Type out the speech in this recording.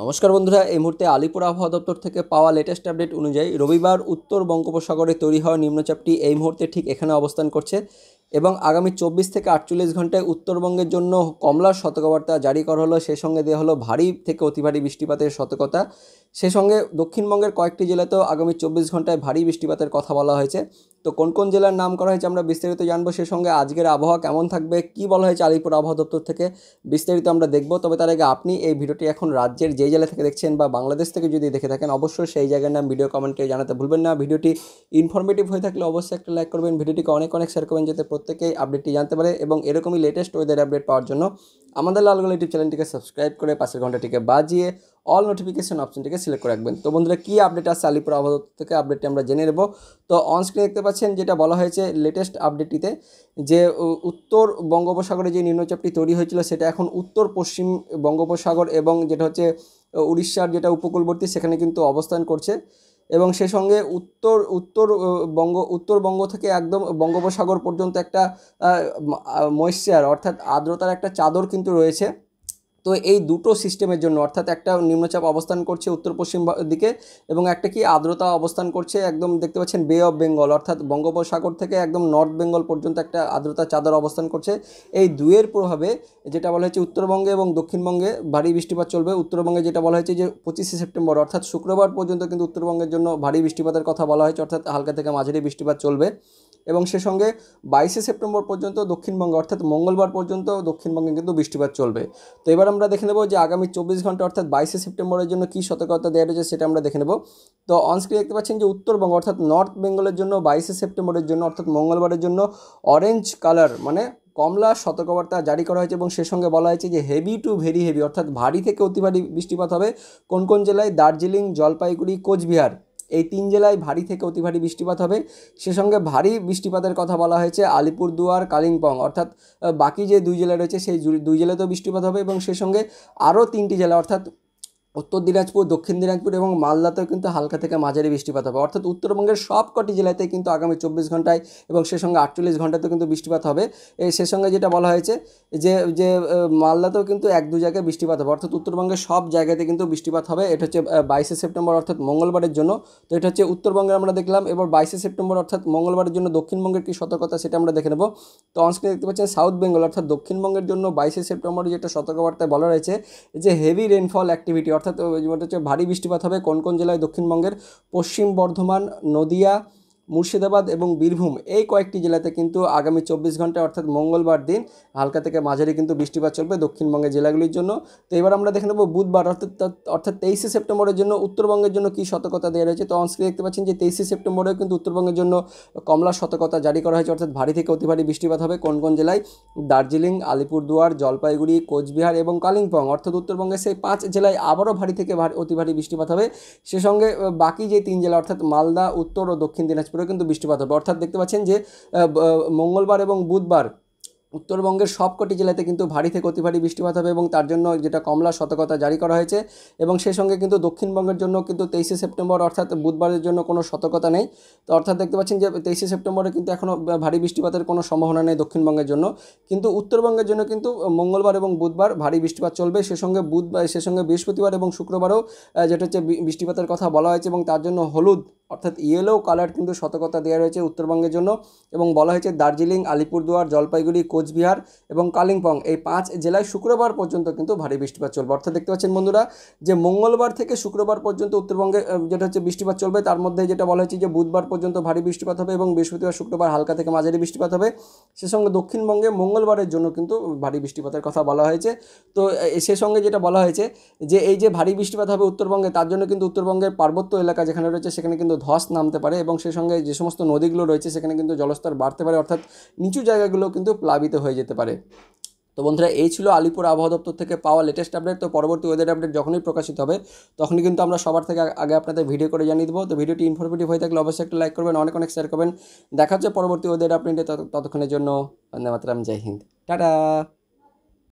নমস্কার বন্ধুরা এই মুহূর্তে আলিপুর আবহাওয়া দপ্তর থেকে পাওয়া লেটেস্ট আপডেট অনুযায়ী রবিবার উত্তর বঙ্গোপসাগরে তৈরি হওয়া নিম্নচাপটি এই মুহূর্তে ঠিক এখানে অবস্থান করছে এবং আগামী চব্বিশ থেকে আটচল্লিশ ঘন্টায় উত্তরবঙ্গের জন্য কমলার সতর্কবার্তা জারি করা হলো সে সঙ্গে দেওয়া হলো ভারী থেকে অতি ভারী বৃষ্টিপাতের সতর্কতা সে সঙ্গে দক্ষিণবঙ্গের কয়েকটি জেলাতেও আগামী চব্বিশ ঘন্টায় ভারী বৃষ্টিপাতের কথা বলা হয়েছে তো কোন কোন জেলার নাম করা হয়েছে আমরা বিস্তারিত জানবো সে সঙ্গে আজকের আবহাওয়া কেমন থাকবে কি বলা হয়েছে আলিপুর আবহাওয়া দপ্তর থেকে বিস্তারিত আমরা দেখব তবে তার আগে আপনি এই ভিডিওটি এখন রাজ্যের যে জেলা থেকে দেখছেন বা বাংলাদেশ থেকে যদি দেখে থাকেন অবশ্যই সেই জায়গার নাম ভিডিও কমেন্টে জানাতে ভুলবেন না ভিডিওটি ইনফরমেটিভ হয়ে থাকলে অবশ্যই একটা লাইক করবেন ভিডিওটিকে অনেক অনেক শেয়ার করবেন যাতে প্রত্যেকেই আপডেটটি জানতে পারে এবং এরকমই লেটেস্ট ওয়েদার আপডেট পাওয়ার জন্য আমাদের লালগোলা ইউটিউব চ্যানেলটিকে সাবস্ক্রাইব করে পাশের ঘন্টাটিকে বাজিয়ে অল নোটিফিকেশন অপশনটিকে সিলেক্ট করে রাখবেন তো বন্ধুরা কী আপডেট আসছে আলিপুর আবহাওয়া থেকে আপডেটটি আমরা জেনে নেব তো অনস্ক্রিনে দেখতে পাচ্ছেন যেটা বলা হয়েছে লেটেস্ট আপডেটটিতে যে উত্তর বঙ্গোপসাগরে যে নিম্নচাপটি তৈরি হয়েছিল সেটা এখন উত্তর পশ্চিম বঙ্গোপসাগর এবং যেটা হচ্ছে উড়িষ্যার যেটা উপকূলবর্তী সেখানে কিন্তু অবস্থান করছে এবং সে সঙ্গে উত্তর উত্তর বঙ্গ উত্তরবঙ্গ থেকে একদম বঙ্গোপসাগর পর্যন্ত একটা ময়েশ্চার অর্থাৎ আর্দ্রতার একটা চাদর কিন্তু রয়েছে তো এই দুটো সিস্টেমের জন্য অর্থাৎ একটা নিম্নচাপ অবস্থান করছে উত্তর পশ্চিম দিকে এবং একটা কি আর্দ্রতা অবস্থান করছে একদম দেখতে পাচ্ছেন বে অফ বেঙ্গল অর্থাৎ বঙ্গোপসাগর থেকে একদম নর্থ বেঙ্গল পর্যন্ত একটা আর্দ্রতা চাদর অবস্থান করছে এই দুয়ের প্রভাবে যেটা বলা হয়েছে উত্তরবঙ্গে এবং দক্ষিণবঙ্গে ভারী বৃষ্টিপাত চলবে উত্তরবঙ্গে যেটা বলা হয়েছে যে পঁচিশে সেপ্টেম্বর অর্থাৎ শুক্রবার পর্যন্ত কিন্তু উত্তরবঙ্গের জন্য ভারী বৃষ্টিপাতের কথা বলা হয়েছে অর্থাৎ হালকা থেকে মাঝারি বৃষ্টিপাত চলবে এবং সে সঙ্গে বাইশে সেপ্টেম্বর পর্যন্ত দক্ষিণবঙ্গে অর্থাৎ মঙ্গলবার পর্যন্ত দক্ষিণবঙ্গে কিন্তু বৃষ্টিপাত চলবে তো এবার আমরা দেখে নেব যে আগামী চব্বিশ ঘন্টা অর্থাৎ বাইশে সেপ্টেম্বরের জন্য কী সতর্কতা দেওয়া রয়েছে সেটা আমরা দেখে নেব তো অনস্ক্রিন দেখতে পাচ্ছেন যে উত্তরবঙ্গ অর্থাৎ নর্থ বেঙ্গলের জন্য বাইশে সেপ্টেম্বরের জন্য অর্থাৎ মঙ্গলবারের জন্য অরেঞ্জ কালার মানে কমলা সতর্কবার্তা জারি করা হয়েছে এবং সে সঙ্গে বলা হয়েছে যে হেভি টু ভেরি হেভি অর্থাৎ ভারী থেকে অতি ভারী বৃষ্টিপাত হবে কোন কোন জেলায় দার্জিলিং জলপাইগুড়ি কোচবিহার এই তিন জেলায় ভারী থেকে অতি ভারী বৃষ্টিপাত হবে সে সঙ্গে ভারী বৃষ্টিপাতের কথা বলা হয়েছে আলিপুরদুয়ার কালিম্পং অর্থাৎ বাকি যে দুই জেলা রয়েছে সেই দুই জেলাতেও বৃষ্টিপাত হবে এবং সে সঙ্গে আরও তিনটি জেলা অর্থাৎ উত্তর দিনাজপুর দক্ষিণ দিনাজপুর এবং মালদাতেও কিন্তু হালকা থেকে মাঝারি বৃষ্টিপাত হবে অর্থাৎ উত্তরবঙ্গের সব কটি জেলাতে কিন্তু আগামী চব্বিশ ঘন্টায় এবং সে সঙ্গে আটচল্লিশ ঘন্টাতেও কিন্তু বৃষ্টিপাত হবে এই সে সঙ্গে যেটা বলা হয়েছে যে যে মালদাতেও কিন্তু এক দু জায়গায় বৃষ্টিপাত হবে অর্থাৎ উত্তরবঙ্গের সব জায়গাতে কিন্তু বৃষ্টিপাত হবে এটা হচ্ছে বাইশে সেপ্টেম্বর অর্থাৎ মঙ্গলবারের জন্য তো এটা হচ্ছে উত্তরবঙ্গের আমরা দেখলাম এবার বাইশে সেপ্টেম্বর অর্থাৎ মঙ্গলবারের জন্য দক্ষিণবঙ্গের কী সতর্কতা সেটা আমরা দেখে নেব তো অনস্ক্রিনে দেখতে পাচ্ছেন সাউথ বেঙ্গল অর্থাৎ দক্ষিণবঙ্গের জন্য বাইশে সেপ্টেম্বর যেটা সতর্কবার্তায় বলা রয়েছে যে হেভি রেনফল অ্যাক্টিভিটি অর্থাৎ অর্থাৎ হচ্ছে ভারী বৃষ্টিপাত হবে কোন কোন জেলায় দক্ষিণবঙ্গের পশ্চিম বর্ধমান নদিয়া মুর্শিদাবাদ এবং বীরভূম এই কয়েকটি জেলাতে কিন্তু আগামী চব্বিশ ঘন্টা অর্থাৎ মঙ্গলবার দিন হালকা থেকে মাঝারি কিন্তু বৃষ্টিপাত চলবে দক্ষিণবঙ্গের জেলাগুলির জন্য তো এবার আমরা দেখে নেব বুধবার অর্থাৎ অর্থাৎ তেইশে সেপ্টেম্বরের জন্য উত্তরবঙ্গের জন্য কী সতর্কতা দেওয়া রয়েছে তো অনস্ক্রিন দেখতে পাচ্ছেন যে তেইশে সেপ্টেম্বরেও কিন্তু উত্তরবঙ্গের জন্য কমলা সতর্কতা জারি করা হয়েছে অর্থাৎ ভারী থেকে অতি ভারী বৃষ্টিপাত হবে কোন কোন জেলায় দার্জিলিং আলিপুরদুয়ার জলপাইগুড়ি কোচবিহার এবং কালিম্পং অর্থাৎ উত্তরবঙ্গের সেই পাঁচ জেলায় আবারও ভারী থেকে ভারী অতি ভারী বৃষ্টিপাত হবে সে সঙ্গে বাকি যে তিন জেলা অর্থাৎ মালদা উত্তর ও দক্ষিণ দিনাজপুর দিনাজপুরে কিন্তু বৃষ্টিপাত হবে অর্থাৎ দেখতে পাচ্ছেন যে মঙ্গলবার এবং বুধবার উত্তরবঙ্গের সবকটি জেলাতে কিন্তু ভারী থেকে অতি ভারী বৃষ্টিপাত হবে এবং তার জন্য যেটা কমলা সতর্কতা জারি করা হয়েছে এবং সেই সঙ্গে কিন্তু দক্ষিণবঙ্গের জন্য কিন্তু তেইশে সেপ্টেম্বর অর্থাৎ বুধবারের জন্য কোনো সতর্কতা নেই তো অর্থাৎ দেখতে পাচ্ছেন যে তেইশে সেপ্টেম্বরে কিন্তু এখনও ভারী বৃষ্টিপাতের কোনো সম্ভাবনা নেই দক্ষিণবঙ্গের জন্য কিন্তু উত্তরবঙ্গের জন্য কিন্তু মঙ্গলবার এবং বুধবার ভারী বৃষ্টিপাত চলবে সে সঙ্গে বুধবার সে সঙ্গে বৃহস্পতিবার এবং শুক্রবারও যেটা হচ্ছে বৃষ্টিপাতের কথা বলা হয়েছে এবং তার জন্য হলুদ অর্থাৎ ইয়েলো কালার কিন্তু সতর্কতা দেওয়া রয়েছে উত্তরবঙ্গের জন্য এবং বলা হয়েছে দার্জিলিং আলিপুরদুয়ার জলপাইগুড়ি কোচবিহার এবং কালিম্পং এই পাঁচ জেলায় শুক্রবার পর্যন্ত কিন্তু ভারী বৃষ্টিপাত চলবে অর্থাৎ দেখতে পাচ্ছেন বন্ধুরা যে মঙ্গলবার থেকে শুক্রবার পর্যন্ত উত্তরবঙ্গে যেটা হচ্ছে বৃষ্টিপাত চলবে তার মধ্যে যেটা বলা হয়েছে যে বুধবার পর্যন্ত ভারী বৃষ্টিপাত হবে এবং বৃহস্পতিবার শুক্রবার হালকা থেকে মাঝারি বৃষ্টিপাত হবে সে সঙ্গে দক্ষিণবঙ্গে মঙ্গলবারের জন্য কিন্তু ভারী বৃষ্টিপাতের কথা বলা হয়েছে তো সে সঙ্গে যেটা বলা হয়েছে যে এই যে ভারী বৃষ্টিপাত হবে উত্তরবঙ্গে তার জন্য কিন্তু উত্তরবঙ্গের পার্বত্য এলাকা যেখানে রয়েছে সেখানে কিন্তু ধস নামতে পারে এবং সেই সঙ্গে যে সমস্ত নদীগুলো রয়েছে সেখানে কিন্তু জলস্তর বাড়তে পারে অর্থাৎ নিচু জায়গাগুলো কিন্তু প্লাবিত হয়ে যেতে পারে তো বন্ধুরা এই ছিল আলিপুর আবহাওয়া দপ্তর থেকে পাওয়া লেটেস্ট আপডেট তো পরবর্তী ওয়েদার আপডেট যখনই প্রকাশিত হবে তখনই কিন্তু আমরা সবার থেকে আগে আপনাদের ভিডিও করে জানিয়ে দেবো তো ভিডিওটি ইনফরমেটিভ হয়ে থাকলে অবশ্যই একটা লাইক করবেন অনেক অনেক শেয়ার করবেন দেখা হচ্ছে পরবর্তী ওয়েদার আপডেটে ততক্ষণের জন্য ধন্যবাদ আমি জয় হিন্দ টাটা